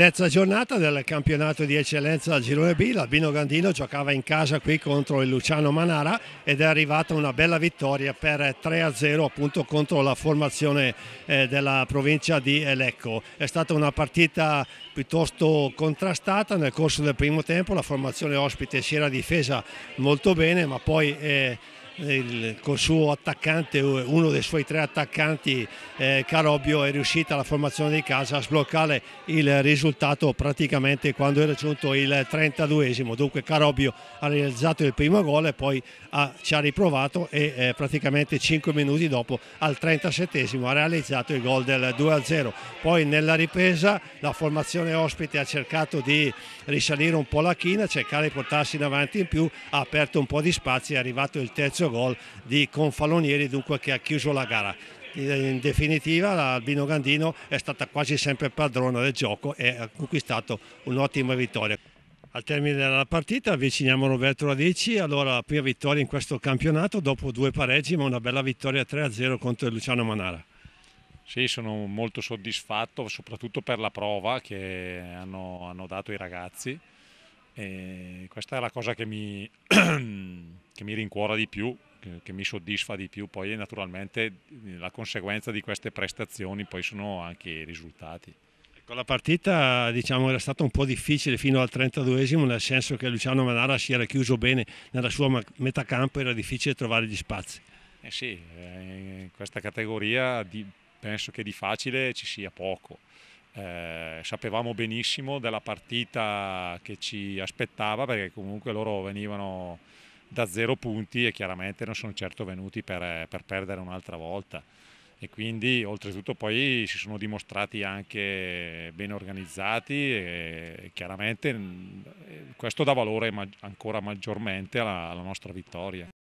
Terza giornata del campionato di eccellenza al Girone B, l'Albino Gandino giocava in casa qui contro il Luciano Manara ed è arrivata una bella vittoria per 3-0 appunto contro la formazione eh, della provincia di Elecco. È stata una partita piuttosto contrastata nel corso del primo tempo, la formazione ospite si era difesa molto bene ma poi... Eh, il, col suo attaccante, uno dei suoi tre attaccanti, eh, Carobbio, è riuscita la formazione di casa a sbloccare il risultato praticamente quando è raggiunto il 32esimo. Dunque Carobbio ha realizzato il primo gol e poi ha, ci ha riprovato e eh, praticamente 5 minuti dopo al 37esimo ha realizzato il gol del 2-0. Poi nella ripresa la formazione ospite ha cercato di risalire un po' la china, cercare di portarsi in avanti in più, ha aperto un po' di spazi, è arrivato il terzo gol di Confalonieri dunque che ha chiuso la gara in definitiva l'Albino Gandino è stata quasi sempre padrona del gioco e ha conquistato un'ottima vittoria. Al termine della partita avviciniamo Roberto Radici, allora la prima vittoria in questo campionato dopo due pareggi ma una bella vittoria 3-0 contro Luciano Manara. Sì, sono molto soddisfatto soprattutto per la prova che hanno, hanno dato i ragazzi e questa è la cosa che mi che mi rincuora di più, che, che mi soddisfa di più, poi naturalmente eh, la conseguenza di queste prestazioni poi sono anche i risultati. Ecco, la partita diciamo, era stata un po' difficile fino al 32esimo, nel senso che Luciano Manara si era chiuso bene nella sua metà campo, era difficile trovare gli spazi. Eh sì, eh, in questa categoria di, penso che di facile ci sia poco. Eh, sapevamo benissimo della partita che ci aspettava perché comunque loro venivano da zero punti e chiaramente non sono certo venuti per, eh, per perdere un'altra volta e quindi oltretutto poi si sono dimostrati anche ben organizzati e chiaramente mm, eh, questo dà valore ancora maggiormente alla, alla nostra vittoria.